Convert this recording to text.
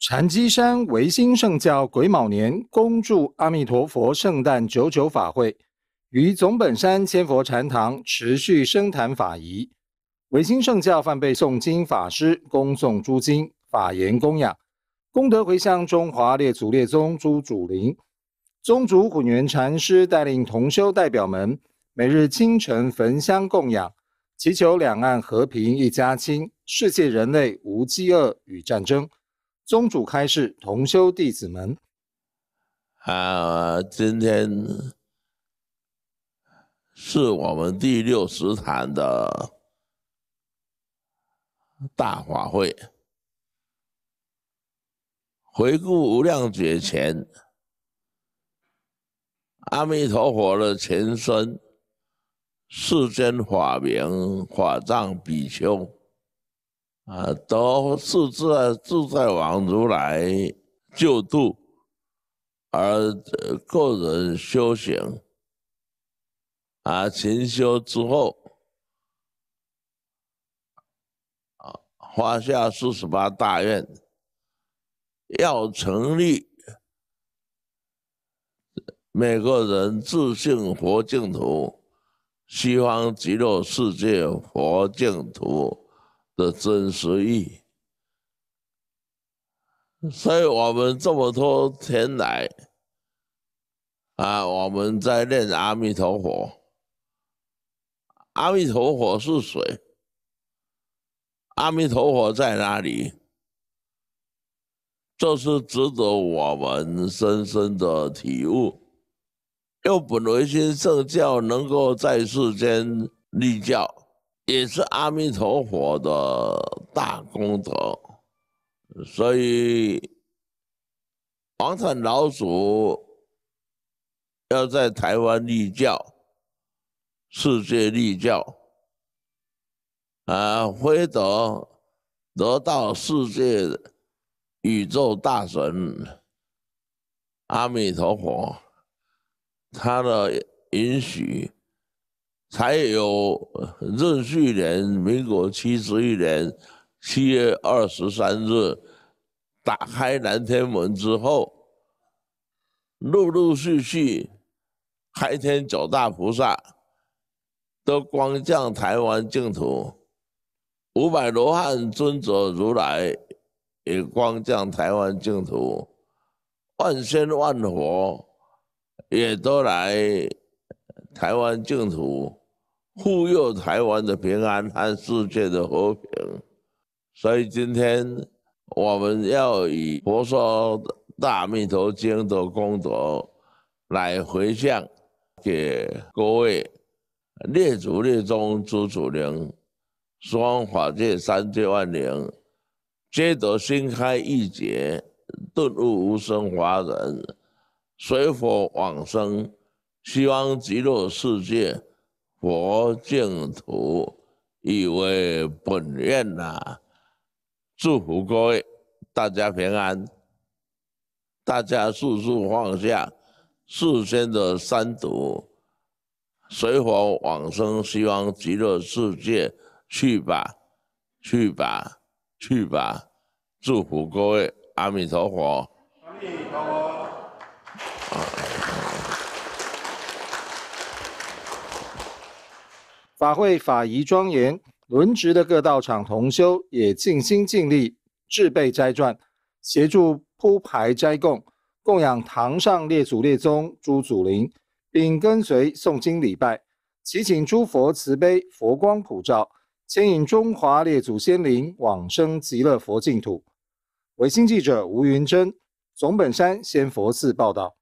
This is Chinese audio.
禅机山维新圣教癸卯年恭祝阿弥陀佛圣诞九九法会，于总本山千佛禅堂持续升坛法仪。维新圣教范被诵经法师恭诵诸经法言供养，功德回向中华列祖列宗诸祖灵，宗主虎年禅师带领同修代表们每日清晨焚香供养，祈求两岸和平一家亲，世界人类无饥饿与战争。宗主开示，同修弟子们，啊，今天是我们第六十堂的大法会。回顾无量劫前，阿弥陀佛的前身，世间法名法藏比丘。啊，都是自自在王如来救度，而个人修行。啊，勤修之后，啊，下四十八大愿，要成立每个人自信佛净土、西方极乐世界佛净土。的真实意。所以我们这么多天来，啊，我们在念阿弥陀佛。阿弥陀佛是谁？阿弥陀佛在哪里？这是值得我们深深的体悟。要本为心圣教能够在世间立教。也是阿弥陀佛的大功德，所以黄山老祖要在台湾立教，世界立教，啊，获得得到世界宇宙大神阿弥陀佛他的允许。才有任戌年，民国七十一年七月二十三日，打开南天门之后，陆陆续续开天九大菩萨都光降台湾净土，五百罗汉尊者如来也光降台湾净土，万仙万佛也都来台湾净土。护佑台湾的平安和世界的和平，所以今天我们要以佛说大弥陀经的功德来回向给各位列祖列宗、朱祖灵、十方法界三界万灵，皆得心开意解，顿悟无生华人，随佛往生西方极乐世界。佛净土，以为本愿呐！祝福各位，大家平安，大家速速放下世间的三毒，随佛往生西方极乐世界去吧，去吧，去吧！祝福各位，阿弥陀佛。阿弥陀。法会法仪庄严，轮值的各道场同修也尽心尽力，制备斋传，协助铺排斋供，供养堂上列祖列宗诸祖灵，并跟随诵经礼拜，祈请诸佛慈悲，佛光普照，牵引中华列祖先灵往生极乐佛净土。维新记者吴云珍，总本山先佛寺报道。